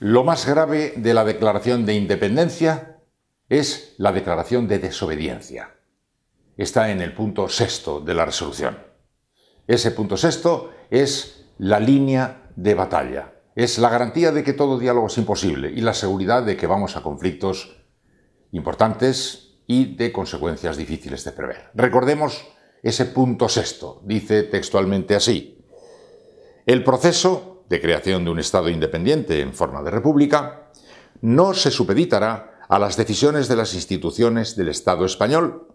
Lo más grave de la declaración de independencia es la declaración de desobediencia. Está en el punto sexto de la resolución. Ese punto sexto es la línea de batalla. Es la garantía de que todo diálogo es imposible y la seguridad de que vamos a conflictos importantes y de consecuencias difíciles de prever. Recordemos ese punto sexto. Dice textualmente así. El proceso de creación de un Estado independiente en forma de república, no se supeditará a las decisiones de las instituciones del Estado español,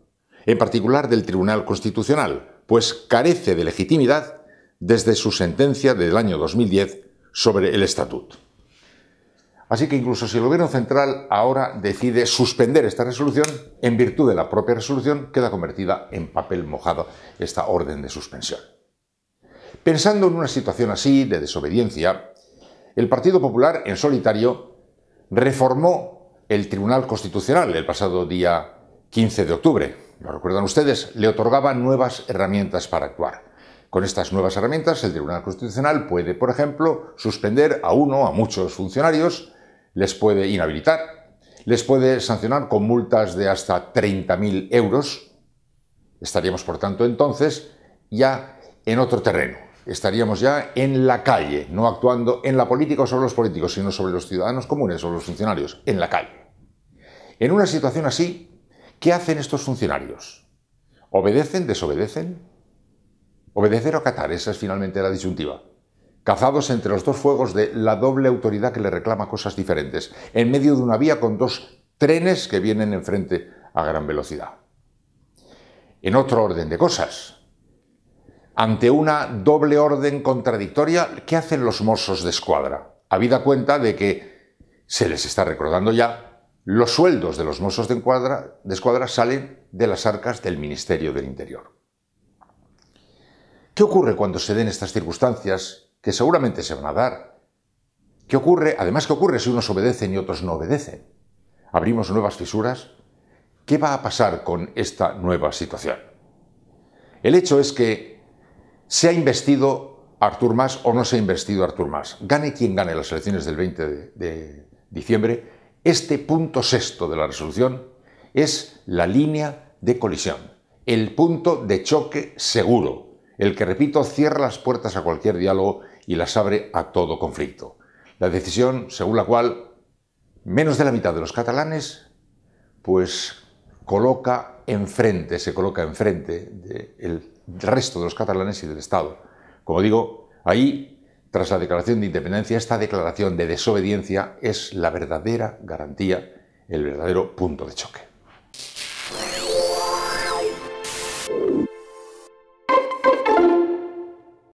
en particular del Tribunal Constitucional, pues carece de legitimidad desde su sentencia del año 2010 sobre el estatuto. Así que incluso si el Gobierno Central ahora decide suspender esta resolución, en virtud de la propia resolución queda convertida en papel mojado esta orden de suspensión. Pensando en una situación así de desobediencia, el Partido Popular en solitario reformó el Tribunal Constitucional el pasado día 15 de octubre. Lo recuerdan ustedes, le otorgaba nuevas herramientas para actuar. Con estas nuevas herramientas, el Tribunal Constitucional puede, por ejemplo, suspender a uno, a muchos funcionarios, les puede inhabilitar, les puede sancionar con multas de hasta 30.000 euros. Estaríamos, por tanto, entonces ya en otro terreno, estaríamos ya en la calle, no actuando en la política o sobre los políticos, sino sobre los ciudadanos comunes o los funcionarios, en la calle. En una situación así, ¿qué hacen estos funcionarios? ¿Obedecen, desobedecen? Obedecer o acatar, esa es finalmente la disyuntiva. Cazados entre los dos fuegos de la doble autoridad que le reclama cosas diferentes, en medio de una vía con dos trenes que vienen enfrente a gran velocidad. En otro orden de cosas, ante una doble orden contradictoria, ¿qué hacen los mozos de escuadra? Habida cuenta de que se les está recordando ya, los sueldos de los mozos de escuadra, de escuadra salen de las arcas del Ministerio del Interior. ¿Qué ocurre cuando se den estas circunstancias, que seguramente se van a dar? ¿Qué ocurre? Además, ¿qué ocurre si unos obedecen y otros no obedecen? ¿Abrimos nuevas fisuras? ¿Qué va a pasar con esta nueva situación? El hecho es que ¿Se ha investido Artur Mas o no se ha investido Artur Mas? Gane quien gane las elecciones del 20 de, de diciembre, este punto sexto de la resolución es la línea de colisión, el punto de choque seguro, el que, repito, cierra las puertas a cualquier diálogo y las abre a todo conflicto. La decisión según la cual menos de la mitad de los catalanes pues coloca enfrente, se coloca enfrente del resto de los catalanes y del Estado. Como digo, ahí, tras la declaración de independencia, esta declaración de desobediencia es la verdadera garantía, el verdadero punto de choque.